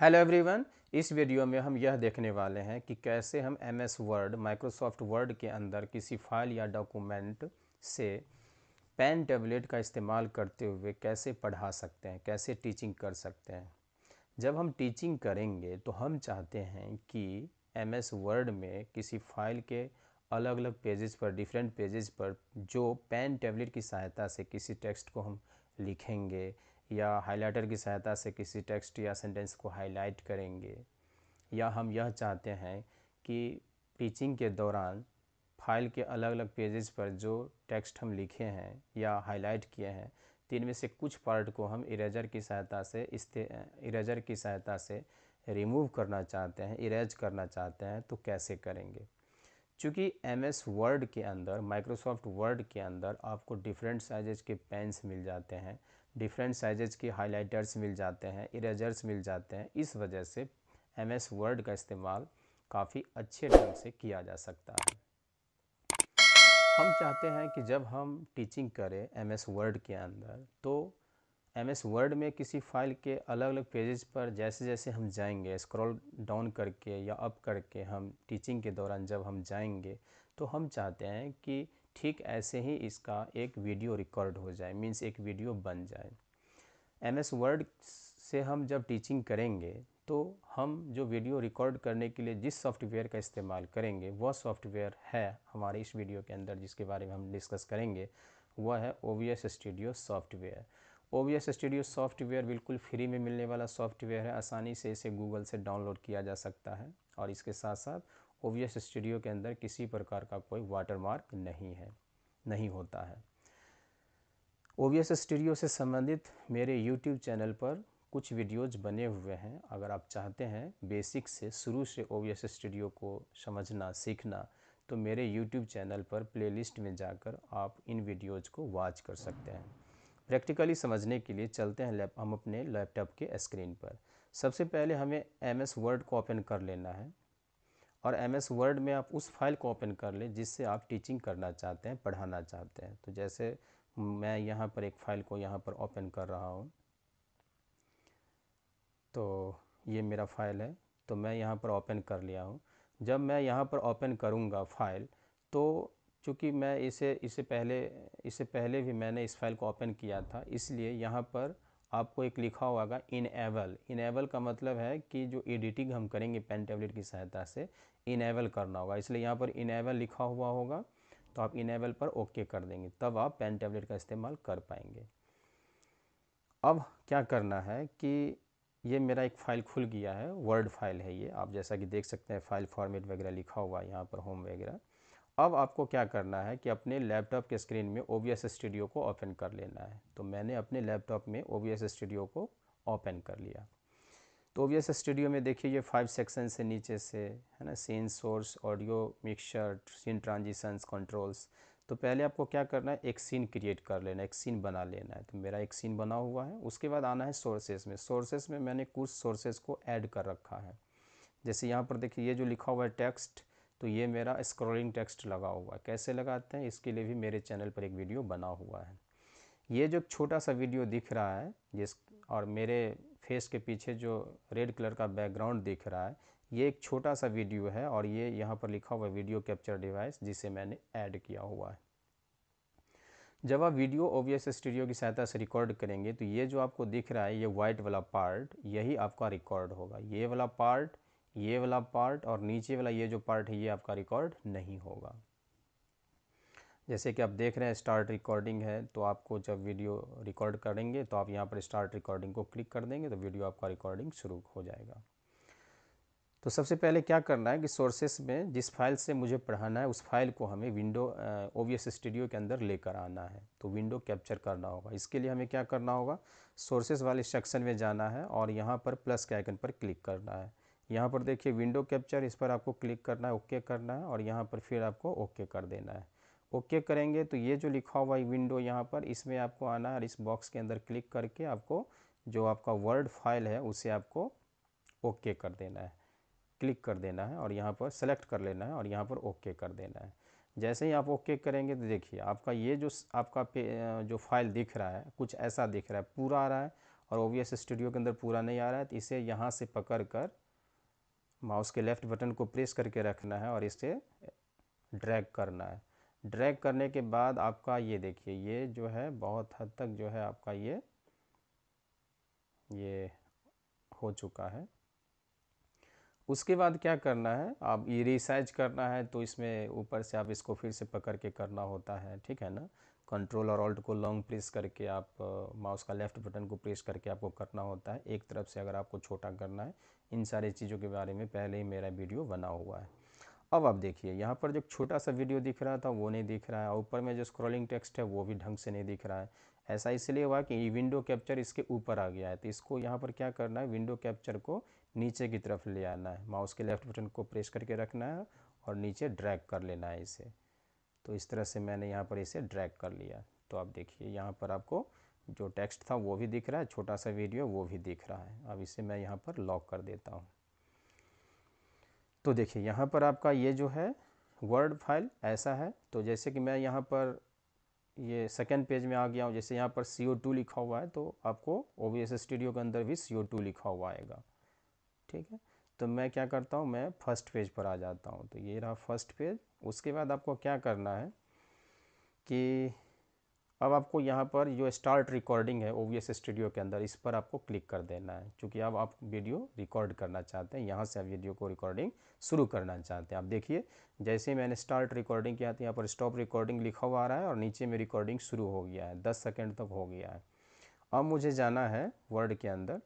hello everyone इस video में हम यह देखने वाले हैं कि कैसे हम M S Word Microsoft Word के अंदर किसी फाइल या डॉक्यूमेंट से पेन टेबलेट का इस्तेमाल करते हुए कैसे पढ़ा सकते हैं कैसे टीचिंग कर सकते हैं जब हम टीचिंग करेंगे तो हम चाहते हैं कि एम एस वर्ड में किसी फाइल के अलग अलग पेजेस पर डिफरेंट पेजेस पर जो पेन टेबलेट की सहायता से किसी टेक्स्ट को हम लिखेंगे या हाइलाइटर की सहायता से किसी टेक्स्ट या सेंटेंस को हाईलाइट करेंगे या हम यह चाहते हैं कि टीचिंग के दौरान फाइल के अलग अलग पेजेस पर जो टेक्स्ट हम लिखे हैं या हाईलाइट किए हैं तीन में से कुछ पार्ट को हम इरेजर की सहायता से इरेजर की सहायता से रिमूव करना चाहते हैं इरेज करना चाहते हैं तो कैसे करेंगे चूँकि एम एस वर्ड के अंदर माइक्रोसॉफ्ट वर्ड के अंदर आपको डिफरेंट साइजेज के पेन्स मिल जाते हैं डिफरेंट साइजेज के हाइलाइटर्स मिल जाते हैं इरेजर्स मिल जाते हैं इस वजह से एम एस वर्ड का इस्तेमाल काफ़ी अच्छे ढंग से किया जा सकता है हम चाहते हैं कि जब हम टीचिंग करें एम एस वर्ड के अंदर तो एम एस वर्ड में किसी फाइल के अलग अलग पेजेस पर जैसे जैसे हम जाएंगे स्क्रॉल डाउन करके या अप करके हम टीचिंग के दौरान जब हम जाएंगे तो हम चाहते हैं कि ठीक ऐसे ही इसका एक वीडियो रिकॉर्ड हो जाए मीन्स एक वीडियो बन जाए एम एस वर्ड से हम जब टीचिंग करेंगे तो हम जो वीडियो रिकॉर्ड करने के लिए जिस सॉफ्टवेयर का इस्तेमाल करेंगे वह सॉफ्टवेयर है हमारे इस वीडियो के अंदर जिसके बारे में हम डिस्कस करेंगे वह है O V S studio software O V S studio software बिल्कुल फ्री में मिलने वाला सॉफ्टवेयर है आसानी से इसे गूगल से डाउनलोड किया जा सकता है और इसके साथ साथ ओवीएस स्टूडियो के अंदर किसी प्रकार का कोई वाटरमार्क नहीं है नहीं होता है ओवीएस स्टूडियो से संबंधित मेरे यूट्यूब चैनल पर कुछ वीडियोज बने हुए हैं अगर आप चाहते हैं बेसिक से शुरू से ओवीएस स्टूडियो को समझना सीखना तो मेरे यूट्यूब चैनल पर प्लेलिस्ट में जाकर आप इन वीडियोज़ को वॉच कर सकते हैं प्रैक्टिकली समझने के लिए चलते हैं हम अपने लैपटॉप के स्क्रीन पर सबसे पहले हमें एम एस वर्ड को ओपन कर लेना है और एम एस वर्ड में आप उस फाइल को ओपन कर लें जिससे आप टीचिंग करना चाहते हैं पढ़ाना चाहते हैं तो जैसे मैं यहाँ पर एक फ़ाइल को यहाँ पर ओपन कर रहा हूँ तो ये मेरा फ़ाइल है तो मैं यहाँ पर ओपन कर लिया हूँ जब मैं यहाँ पर ओपन करूँगा फ़ाइल तो चूँकि मैं इसे इसे पहले इससे पहले भी मैंने इस फाइल को ओपन किया था इसलिए यहाँ पर आपको एक लिखा हुआ होगा इनेबल इनेबल का मतलब है कि जो एडिटिंग हम करेंगे पेन टैबलेट की सहायता से इनेबल करना होगा इसलिए यहाँ पर इनेबल लिखा हुआ होगा तो आप इनेबल पर ओके कर देंगे तब आप पेन टैबलेट का इस्तेमाल कर पाएंगे अब क्या करना है कि ये मेरा एक फ़ाइल खुल गया है वर्ड फाइल है ये आप जैसा कि देख सकते हैं फाइल फॉर्मेट वगैरह लिखा हुआ है यहाँ पर होम वगैरह अब आपको क्या करना है कि अपने लैपटॉप के स्क्रीन में ओ स्टूडियो को ओपन कर लेना है तो मैंने अपने लैपटॉप में ओ स्टूडियो को ओपन कर लिया तो ओ स्टूडियो में देखिए ये फाइव सेक्शन से नीचे से है ना scene source audio mixture scene transitions controls तो पहले आपको क्या करना है एक सीन क्रिएट कर लेना है एक सीन बना लेना है तो मेरा एक सीन बना हुआ है उसके बाद आना है सोर्सेज में सोर्सेज में मैंने कुछ सोर्सेज को ऐड कर रखा है जैसे यहाँ पर देखिए ये जो लिखा हुआ है टेक्स्ट तो ये मेरा स्क्रॉलिंग टेक्स्ट लगा हुआ है कैसे लगाते हैं इसके लिए भी मेरे चैनल पर एक वीडियो बना हुआ है ये जो छोटा सा वीडियो दिख रहा है जिस और मेरे फेस के पीछे जो रेड कलर का बैकग्राउंड दिख रहा है ये एक छोटा सा वीडियो है और ये यहाँ पर लिखा हुआ वीडियो कैप्चर डिवाइस जिसे मैंने ऐड किया हुआ है जब आप वीडियो ओ स्टूडियो की सहायता से रिकॉर्ड करेंगे तो ये जो आपको दिख रहा है ये वाइट वाला पार्ट यही आपका रिकॉर्ड होगा ये वाला पार्ट ये वाला पार्ट और नीचे वाला ये जो पार्ट है ये आपका रिकॉर्ड नहीं होगा जैसे कि आप देख रहे हैं स्टार्ट रिकॉर्डिंग है तो आपको जब वीडियो रिकॉर्ड करेंगे तो आप यहाँ पर स्टार्ट रिकॉर्डिंग को क्लिक कर देंगे तो वीडियो आपका रिकॉर्डिंग शुरू हो जाएगा तो सबसे पहले क्या करना है कि सोर्सेस में जिस फाइल से मुझे पढ़ाना है उस फाइल को हमें विंडो ओवीएस स्टूडियो के अंदर लेकर आना है तो विंडो कैप्चर करना होगा इसके लिए हमें क्या करना होगा सोर्सेज वाले सेक्शन में जाना है और यहाँ पर प्लस के आइकन पर क्लिक करना है यहाँ पर देखिए विंडो कैप्चर इस पर आपको क्लिक करना है ओके करना है और यहाँ पर फिर आपको ओके कर देना है ओके करेंगे तो ये जो लिखा हुआ है विंडो यहाँ पर इसमें आपको आना है और इस बॉक्स के अंदर क्लिक करके आपको जो आपका वर्ड फाइल है उसे आपको ओके कर देना है क्लिक कर देना है और यहाँ पर सेलेक्ट कर लेना है और यहाँ पर ओके कर देना है जैसे ही आप ओके करेंगे तो देखिए आपका ये जो आपका जो फाइल दिख रहा है कुछ ऐसा दिख रहा है पूरा आ रहा है और ओ स्टूडियो के अंदर पूरा नहीं आ रहा है तो इसे यहाँ से पकड़ कर माउस के लेफ्ट बटन को प्रेस करके रखना है और इसे ड्रैग करना है ड्रैग करने के बाद आपका ये देखिए ये जो है बहुत हद तक जो है आपका ये ये हो चुका है उसके बाद क्या करना है आप ये रिसाइज करना है तो इसमें ऊपर से आप इसको फिर से पकड़ के करना होता है ठीक है ना कंट्रोल और ऑल्ट को लॉन्ग प्रेस करके आप माउस का लेफ़्ट बटन को प्रेस करके आपको करना होता है एक तरफ से अगर आपको छोटा करना है इन सारी चीज़ों के बारे में पहले ही मेरा वीडियो बना हुआ है अब आप देखिए यहाँ पर जो छोटा सा वीडियो दिख रहा था वो नहीं दिख रहा है और ऊपर में जो स्क्रॉलिंग टेक्स्ट है वो भी ढंग से नहीं दिख रहा है ऐसा इसलिए हुआ कि विंडो कैप्चर इसके ऊपर आ गया है तो इसको यहाँ पर क्या करना है विंडो कैप्चर को नीचे की तरफ ले आना है माउस के लेफ्ट बटन को प्रेस करके रखना है और नीचे ड्रैग कर लेना है इसे तो इस तरह से मैंने यहाँ पर इसे ड्रैग कर लिया तो आप देखिए यहाँ पर आपको जो टेक्स्ट था वो भी दिख रहा है छोटा सा वीडियो वो भी दिख रहा है अब इसे मैं यहाँ पर लॉक कर देता हूँ तो देखिए यहाँ पर आपका ये जो है वर्ड फाइल ऐसा है तो जैसे कि मैं यहाँ पर ये सेकेंड पेज में आ गया हूँ जैसे यहाँ पर सी ओ टू लिखा हुआ है तो आपको ओ बी एस स्टूडियो के अंदर भी सी ओ टू लिखा हुआ आएगा ठीक है तो मैं क्या करता हूँ मैं फर्स्ट पेज पर आ जाता हूँ तो ये रहा फर्स्ट पेज उसके बाद आपको क्या करना है कि अब आपको यहाँ पर जो स्टार्ट रिकॉर्डिंग है ओ स्टूडियो के अंदर इस पर आपको क्लिक कर देना है क्योंकि अब आप वीडियो रिकॉर्ड करना चाहते हैं यहाँ से आप वीडियो को रिकॉर्डिंग शुरू करना चाहते हैं आप देखिए जैसे मैंने स्टार्ट रिकॉर्डिंग किया तो यहाँ पर स्टॉप रिकॉर्डिंग लिखा हुआ आ रहा है और नीचे में रिकॉर्डिंग शुरू हो गया है दस सेकेंड तक हो गया है अब मुझे जाना है वर्ड के अंदर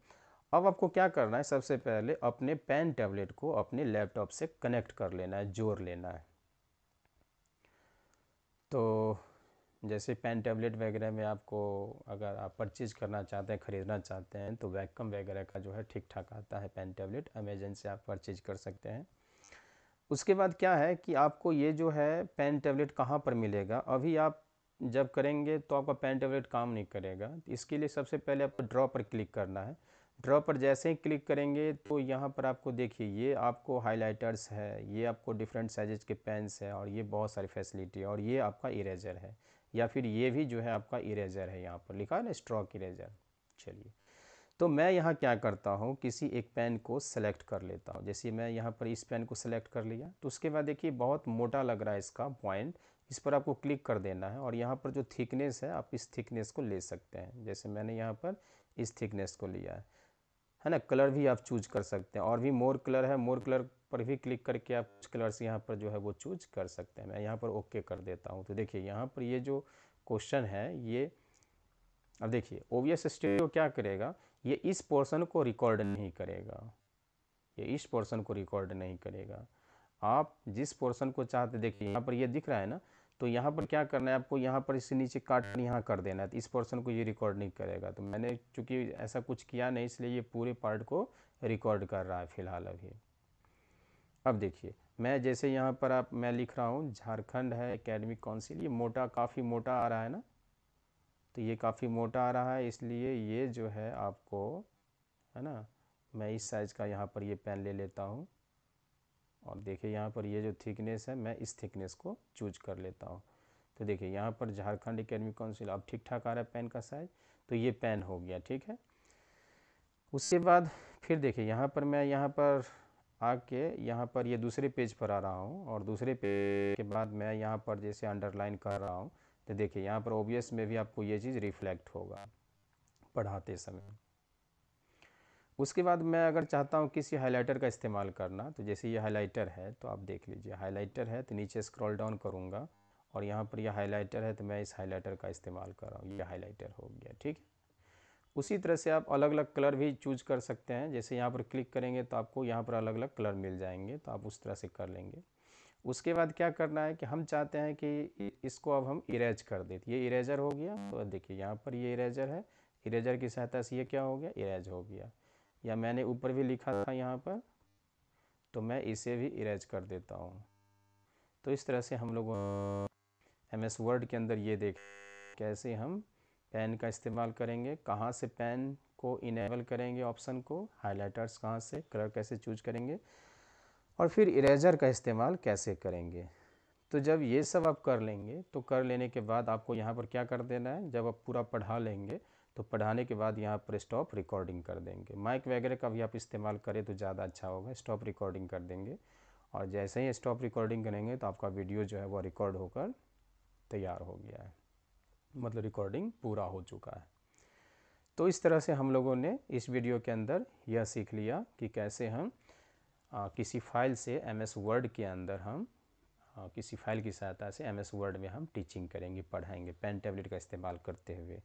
अब आपको क्या करना है सबसे पहले अपने पेन टैबलेट को अपने लैपटॉप से कनेक्ट कर लेना है जोड़ लेना है तो जैसे पेन टैबलेट वगैरह में आपको अगर आप परचेज़ करना चाहते हैं ख़रीदना चाहते हैं तो वैकम वगैरह का जो है ठीक ठाक आता है पेन टैबलेट अमेजन से आप परचेज कर सकते हैं उसके बाद क्या है कि आपको ये जो है पेन टैबलेट कहाँ पर मिलेगा अभी आप जब करेंगे तो आपका पेन टैबलेट काम नहीं करेगा इसके लिए सबसे पहले आपको ड्रॉ पर क्लिक करना है ड्रॉ पर जैसे ही क्लिक करेंगे तो यहाँ पर आपको देखिए ये आपको हाइलाइटर्स है ये आपको डिफरेंट साइजेज के पेन्स है और ये बहुत सारी फैसिलिटी है और ये आपका इरेजर है या फिर ये भी जो है आपका इरेजर है यहाँ पर लिखा है ना स्ट्रॉक इरेजर चलिए तो मैं यहाँ क्या करता हूँ किसी एक पेन को सेलेक्ट कर लेता हूँ जैसे मैं यहाँ पर इस पेन को सेलेक्ट कर लिया तो उसके बाद देखिए बहुत मोटा लग रहा है इसका पॉइंट इस पर आपको क्लिक कर देना है और यहाँ पर जो थिकनेस है आप इस थिकनेस को ले सकते हैं जैसे मैंने यहाँ पर इस थिकनेस को लिया है है ना कलर भी आप चूज कर सकते हैं और भी मोर कलर है मोर कलर पर भी क्लिक करके आप कुछ कलर्स यहाँ पर जो है वो चूज कर सकते हैं मैं यहाँ पर ओके कर देता हूँ तो देखिए यहाँ पर ये जो क्वेश्चन है ये अब देखिए ओवियस स्टूडियो क्या करेगा ये इस पोर्सन को रिकॉर्ड नहीं करेगा ये इस पोर्सन को रिकॉर्ड नहीं करेगा आप जिस पोर्सन को चाहते देखिए यहाँ पर ये दिख रहा है ना तो यहाँ पर क्या करना है आपको यहाँ पर इससे नीचे काट यहाँ कर देना है तो इस पोर्सन को ये रिकॉर्ड नहीं करेगा तो मैंने चूँकि ऐसा कुछ किया नहीं इसलिए ये पूरे पार्ट को रिकॉर्ड कर रहा है फ़िलहाल अभी अब देखिए मैं जैसे यहाँ पर आप मैं लिख रहा हूँ झारखंड है एकेडमिक काउंसिल ये मोटा काफ़ी मोटा आ रहा है ना तो ये काफ़ी मोटा आ रहा है इसलिए ये जो है आपको है ना मैं इस साइज़ का यहाँ पर ये पेन ले लेता हूँ और देखिए यहाँ पर ये जो थिकनेस है मैं इस थिकनेस को चूज कर लेता हूँ तो देखिए यहाँ पर झारखंड एकेडमिक काउंसिल अब ठीक ठाक आ रहा है पेन का साइज तो ये पेन हो गया ठीक है उसके बाद फिर देखिए यहाँ पर मैं यहाँ पर आके यहाँ पर ये दूसरे पेज पर आ रहा हूँ और दूसरे पेज के बाद मैं यहाँ पर जैसे अंडरलाइन कर रहा हूँ तो देखिए यहाँ पर ओबियस में भी आपको ये चीज़ रिफ्लेक्ट होगा पढ़ाते समय उसके बाद मैं अगर चाहता हूँ किसी हाइलाइटर का इस्तेमाल करना तो जैसे ये हाइलाइटर है तो आप देख लीजिए हाइलाइटर है तो नीचे स्क्रॉल डाउन करूँगा और यहाँ पर यह हाइलाइटर है तो मैं इस हाइलाइटर का इस्तेमाल कर रहा हूँ ये हाइलाइटर हो गया ठीक है उसी तरह से आप अलग अलग कलर भी चूज कर सकते हैं जैसे यहाँ पर क्लिक करेंगे तो आपको यहाँ पर अलग अलग कलर मिल जाएंगे तो आप उस तरह से कर लेंगे उसके बाद क्या करना है कि हम चाहते हैं कि इसको अब हम इरेज कर दें तो ये इरेजर हो गया तो देखिए यहाँ पर ये इरेजर है इरेजर की सहायता से ये क्या हो गया इरेज हो गया या मैंने ऊपर भी लिखा था यहाँ पर तो मैं इसे भी इरेज कर देता हूँ तो इस तरह से हम लोगों एम एस वर्ड के अंदर ये देख कैसे हम पेन का इस्तेमाल करेंगे कहाँ से पेन को इनेबल करेंगे ऑप्शन को हाईलाइटर्स कहाँ से कलर कैसे चूज करेंगे और फिर इरेजर का इस्तेमाल कैसे करेंगे तो जब ये सब आप कर लेंगे तो कर लेने के बाद आपको यहाँ पर क्या कर देना है जब आप पूरा पढ़ा लेंगे तो पढ़ाने के बाद यहाँ पर स्टॉप रिकॉर्डिंग कर देंगे माइक वगैरह का भी आप इस्तेमाल करें तो ज़्यादा अच्छा होगा स्टॉप रिकॉर्डिंग कर देंगे और जैसे ही स्टॉप रिकॉर्डिंग करेंगे तो आपका वीडियो जो है वो रिकॉर्ड होकर तैयार हो गया है मतलब रिकॉर्डिंग पूरा हो चुका है तो इस तरह से हम लोगों ने इस वीडियो के अंदर यह सीख लिया कि कैसे हम आ, किसी फाइल से एम एस वर्ड के अंदर हम आ, किसी फाइल की सहायता से एम एस वर्ड में हम टीचिंग करेंगे पढ़ाएंगे पेन टैबलेट का इस्तेमाल करते हुए